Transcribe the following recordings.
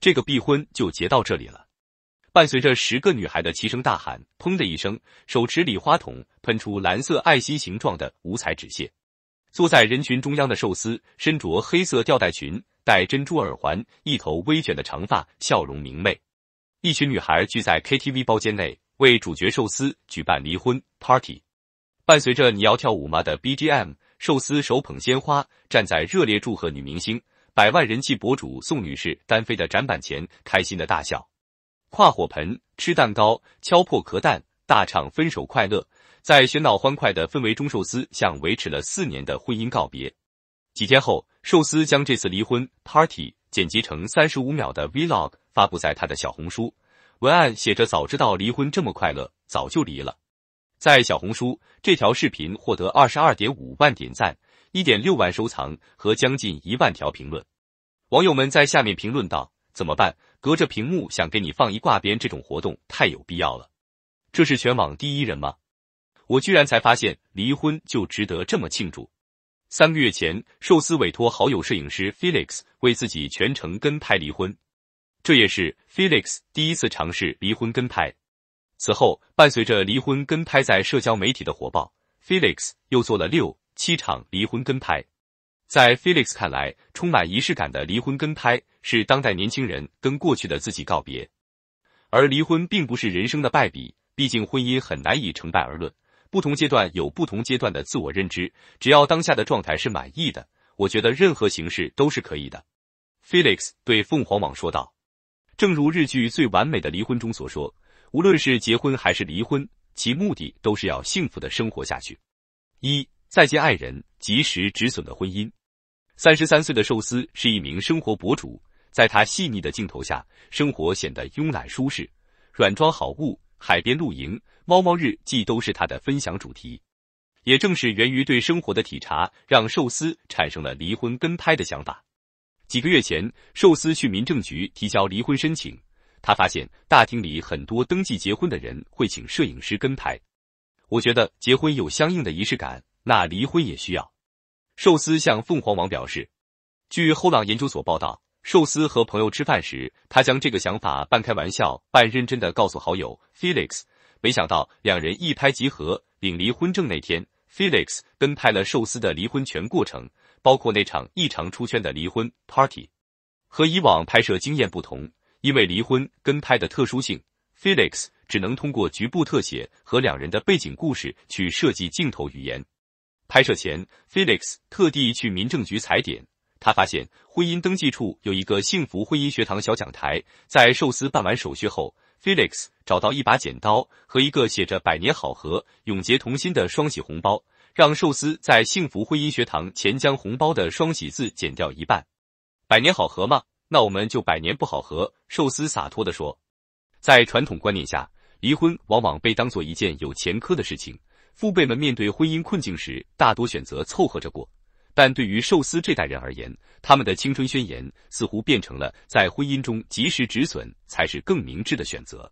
这个逼婚就结到这里了。伴随着十个女孩的齐声大喊，砰的一声，手持礼花筒喷出蓝色爱心形状的五彩纸屑。坐在人群中央的寿司，身着黑色吊带裙，戴珍珠耳环，一头微卷的长发，笑容明媚。一群女孩聚在 KTV 包间内，为主角寿司举办离婚 party。伴随着你要跳舞吗的 BGM，寿司手捧鲜花，站在热烈祝贺女明星。百万人气博主宋女士单飞的展板前，开心的大笑，跨火盆吃蛋糕，敲破壳蛋，大唱分手快乐，在喧闹欢快的氛围中，寿司向维持了四年的婚姻告别。几天后，寿司将这次离婚 party 剪辑成三十五秒的 vlog 发布在他的小红书，文案写着：“早知道离婚这么快乐，早就离了。”在小红书，这条视频获得二十二点五万点赞，一点六万收藏和将近一万条评论。网友们在下面评论道：“怎么办？隔着屏幕想给你放一挂鞭，这种活动太有必要了。这是全网第一人吗？我居然才发现离婚就值得这么庆祝。三个月前，寿司委托好友摄影师 Felix 为自己全程跟拍离婚，这也是 Felix 第一次尝试离婚跟拍。此后，伴随着离婚跟拍在社交媒体的火爆，Felix 又做了六七场离婚跟拍。”在 Felix 看来，充满仪式感的离婚跟拍是当代年轻人跟过去的自己告别。而离婚并不是人生的败笔，毕竟婚姻很难以成败而论，不同阶段有不同阶段的自我认知，只要当下的状态是满意的，我觉得任何形式都是可以的。Felix 对凤凰网说道：“正如日剧《最完美的离婚》中所说，无论是结婚还是离婚，其目的都是要幸福的生活下去。一再见爱人，及时止损的婚姻。”三十三岁的寿司是一名生活博主，在他细腻的镜头下，生活显得慵懒舒适。软装好物、海边露营、猫猫日记都是他的分享主题。也正是源于对生活的体察，让寿司产生了离婚跟拍的想法。几个月前，寿司去民政局提交离婚申请，他发现大厅里很多登记结婚的人会请摄影师跟拍。我觉得结婚有相应的仪式感，那离婚也需要。寿司向凤凰网表示，据后浪研究所报道，寿司和朋友吃饭时，他将这个想法半开玩笑、半认真的告诉好友 Felix，没想到两人一拍即合。领离婚证那天，Felix 跟拍了寿司的离婚全过程，包括那场异常出圈的离婚 party。和以往拍摄经验不同，因为离婚跟拍的特殊性，Felix 只能通过局部特写和两人的背景故事去设计镜头语言。拍摄前，Felix 特地去民政局踩点，他发现婚姻登记处有一个幸福婚姻学堂小讲台。在寿司办完手续后，Felix 找到一把剪刀和一个写着“百年好合，永结同心”的双喜红包，让寿司在幸福婚姻学堂前将红包的双喜字剪掉一半。“百年好合吗？那我们就百年不好合。”寿司洒脱地说。在传统观念下，离婚往往被当做一件有前科的事情。父辈们面对婚姻困境时，大多选择凑合着过；但对于寿司这代人而言，他们的青春宣言似乎变成了在婚姻中及时止损才是更明智的选择。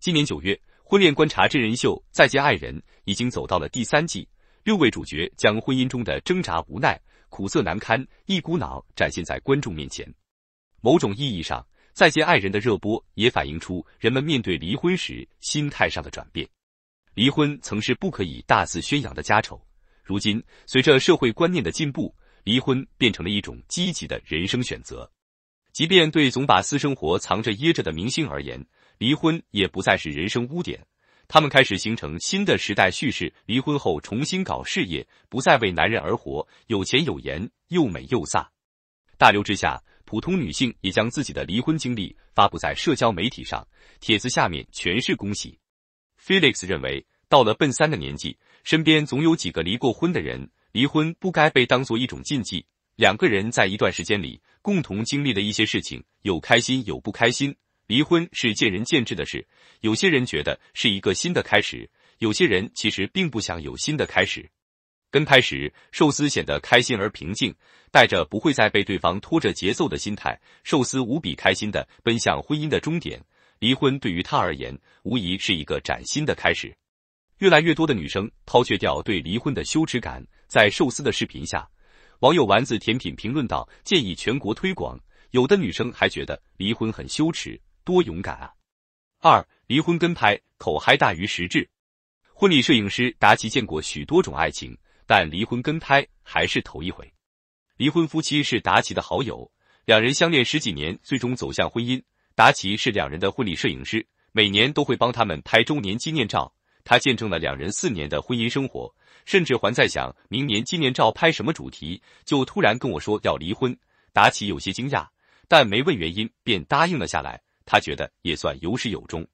今年九月，《婚恋观察》真人秀《再见爱人》已经走到了第三季，六位主角将婚姻中的挣扎、无奈、苦涩、难堪一股脑展现在观众面前。某种意义上，《再见爱人》的热播也反映出人们面对离婚时心态上的转变。离婚曾是不可以大肆宣扬的家丑，如今随着社会观念的进步，离婚变成了一种积极的人生选择。即便对总把私生活藏着掖着的明星而言，离婚也不再是人生污点。他们开始形成新的时代叙事：离婚后重新搞事业，不再为男人而活，有钱有颜，又美又飒。大流之下，普通女性也将自己的离婚经历发布在社交媒体上，帖子下面全是恭喜。Felix 认为，到了奔三的年纪，身边总有几个离过婚的人。离婚不该被当做一种禁忌。两个人在一段时间里共同经历了一些事情，有开心，有不开心。离婚是见仁见智的事。有些人觉得是一个新的开始，有些人其实并不想有新的开始。跟拍时，寿司显得开心而平静，带着不会再被对方拖着节奏的心态，寿司无比开心的奔向婚姻的终点。离婚对于他而言，无疑是一个崭新的开始。越来越多的女生抛却掉对离婚的羞耻感。在寿司的视频下，网友丸子甜品评论道：“建议全国推广。”有的女生还觉得离婚很羞耻，多勇敢啊！二离婚跟拍口嗨大于实质。婚礼摄影师达奇见过许多种爱情，但离婚跟拍还是头一回。离婚夫妻是达奇的好友，两人相恋十几年，最终走向婚姻。达奇是两人的婚礼摄影师，每年都会帮他们拍周年纪念照。他见证了两人四年的婚姻生活，甚至还在想明年纪念照拍什么主题，就突然跟我说要离婚。达奇有些惊讶，但没问原因，便答应了下来。他觉得也算有始有终。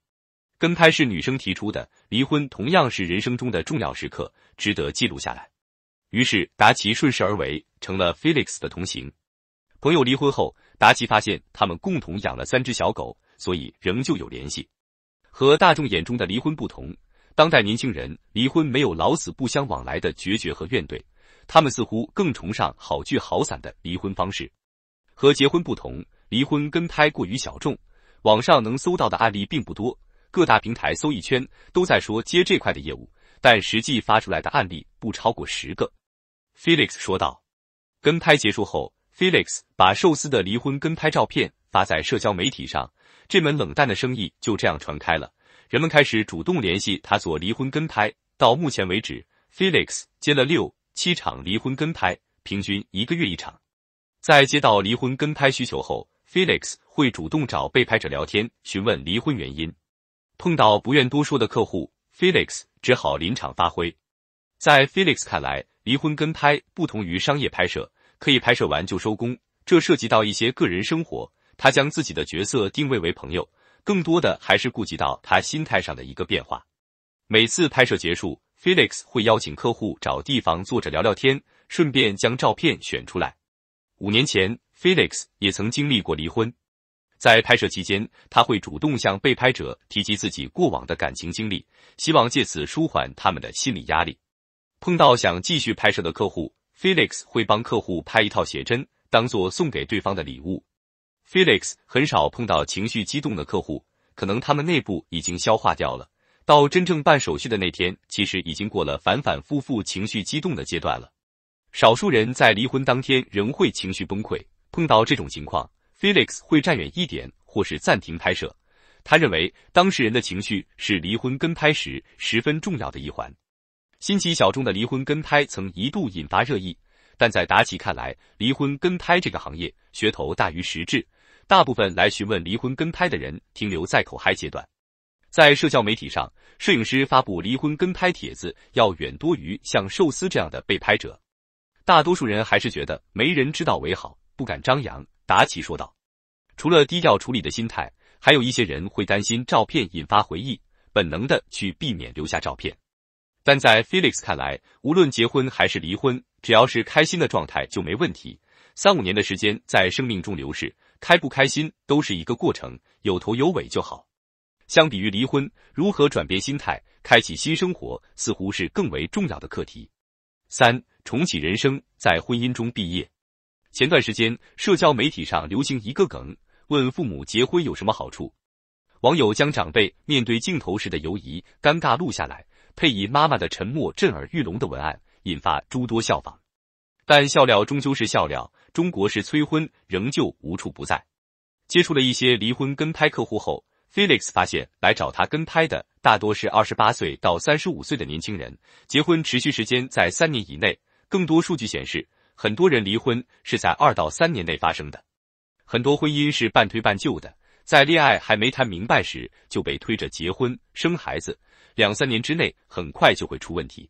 跟拍是女生提出的，离婚同样是人生中的重要时刻，值得记录下来。于是达奇顺势而为，成了 Felix 的同行。朋友离婚后。达奇发现他们共同养了三只小狗，所以仍旧有联系。和大众眼中的离婚不同，当代年轻人离婚没有老死不相往来的决绝和怨怼，他们似乎更崇尚好聚好散的离婚方式。和结婚不同，离婚跟拍过于小众，网上能搜到的案例并不多。各大平台搜一圈，都在说接这块的业务，但实际发出来的案例不超过十个。Felix 说道：“跟拍结束后。” Felix 把寿司的离婚跟拍照片发在社交媒体上，这门冷淡的生意就这样传开了。人们开始主动联系他做离婚跟拍。到目前为止，Felix 接了六七场离婚跟拍，平均一个月一场。在接到离婚跟拍需求后，Felix 会主动找被拍者聊天，询问离婚原因。碰到不愿多说的客户，Felix 只好临场发挥。在 Felix 看来，离婚跟拍不同于商业拍摄。可以拍摄完就收工，这涉及到一些个人生活。他将自己的角色定位为朋友，更多的还是顾及到他心态上的一个变化。每次拍摄结束，Felix 会邀请客户找地方坐着聊聊天，顺便将照片选出来。五年前，Felix 也曾经历过离婚。在拍摄期间，他会主动向被拍者提及自己过往的感情经历，希望借此舒缓他们的心理压力。碰到想继续拍摄的客户。Felix 会帮客户拍一套写真，当做送给对方的礼物。Felix 很少碰到情绪激动的客户，可能他们内部已经消化掉了。到真正办手续的那天，其实已经过了反反复复情绪激动的阶段了。少数人在离婚当天仍会情绪崩溃，碰到这种情况，Felix 会站远一点，或是暂停拍摄。他认为，当事人的情绪是离婚跟拍时十分重要的一环。新奇小众的离婚跟拍曾一度引发热议，但在达奇看来，离婚跟拍这个行业噱头大于实质，大部分来询问离婚跟拍的人停留在口嗨阶段。在社交媒体上，摄影师发布离婚跟拍帖子要远多于像寿司这样的被拍者，大多数人还是觉得没人知道为好，不敢张扬。达奇说道：“除了低调处理的心态，还有一些人会担心照片引发回忆，本能的去避免留下照片。”但在 Felix 看来，无论结婚还是离婚，只要是开心的状态就没问题。三五年的时间在生命中流逝，开不开心都是一个过程，有头有尾就好。相比于离婚，如何转变心态，开启新生活，似乎是更为重要的课题。三重启人生，在婚姻中毕业。前段时间，社交媒体上流行一个梗，问父母结婚有什么好处，网友将长辈面对镜头时的犹疑、尴尬录下来。配以“妈妈的沉默震耳欲聋”的文案，引发诸多效仿，但笑料终究是笑料。中国式催婚仍旧无处不在。接触了一些离婚跟拍客户后，Felix 发现来找他跟拍的大多是二十八岁到三十五岁的年轻人，结婚持续时间在三年以内。更多数据显示，很多人离婚是在二到三年内发生的。很多婚姻是半推半就的，在恋爱还没谈明白时就被推着结婚生孩子。两三年之内，很快就会出问题。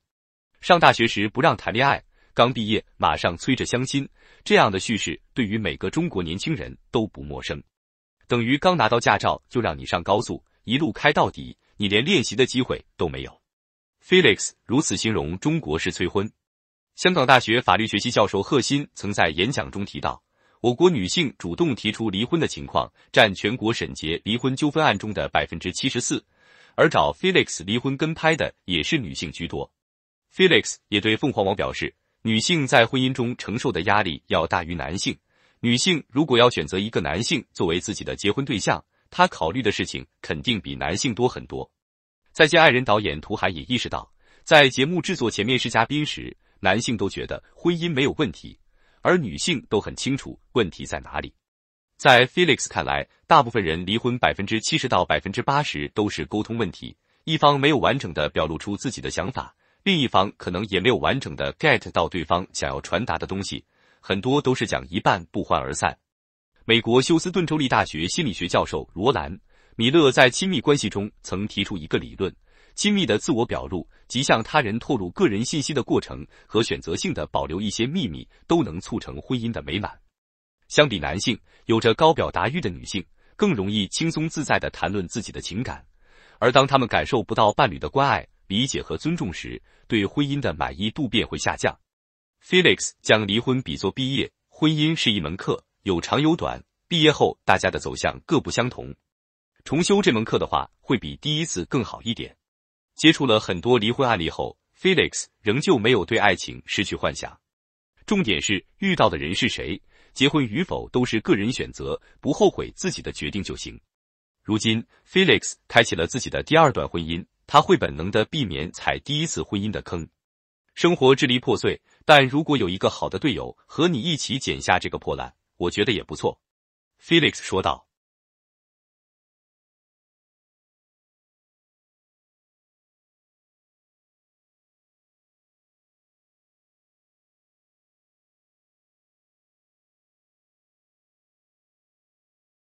上大学时不让谈恋爱，刚毕业马上催着相亲，这样的叙事对于每个中国年轻人都不陌生。等于刚拿到驾照就让你上高速，一路开到底，你连练习的机会都没有。Felix 如此形容中国式催婚。香港大学法律学系教授贺新曾在演讲中提到，我国女性主动提出离婚的情况占全国审结离婚纠纷案中的百分之七十四。而找 Felix 离婚跟拍的也是女性居多。Felix 也对凤凰网表示，女性在婚姻中承受的压力要大于男性。女性如果要选择一个男性作为自己的结婚对象，他考虑的事情肯定比男性多很多。再见爱人导演涂海也意识到，在节目制作前面试嘉宾时，男性都觉得婚姻没有问题，而女性都很清楚问题在哪里。在 Felix 看来，大部分人离婚百分之七十到百分之八十都是沟通问题，一方没有完整的表露出自己的想法，另一方可能也没有完整的 get 到对方想要传达的东西，很多都是讲一半不欢而散。美国休斯顿州立大学心理学教授罗兰·米勒在亲密关系中曾提出一个理论：亲密的自我表露及向他人透露个人信息的过程，和选择性的保留一些秘密，都能促成婚姻的美满。相比男性，有着高表达欲的女性更容易轻松自在的谈论自己的情感，而当他们感受不到伴侣的关爱、理解和尊重时，对婚姻的满意度便会下降。Felix 将离婚比作毕业，婚姻是一门课，有长有短，毕业后大家的走向各不相同。重修这门课的话，会比第一次更好一点。接触了很多离婚案例后，Felix 仍旧没有对爱情失去幻想。重点是遇到的人是谁。结婚与否都是个人选择，不后悔自己的决定就行。如今，Felix 开启了自己的第二段婚姻，他会本能的避免踩第一次婚姻的坑。生活支离破碎，但如果有一个好的队友和你一起捡下这个破烂，我觉得也不错。Felix 说道。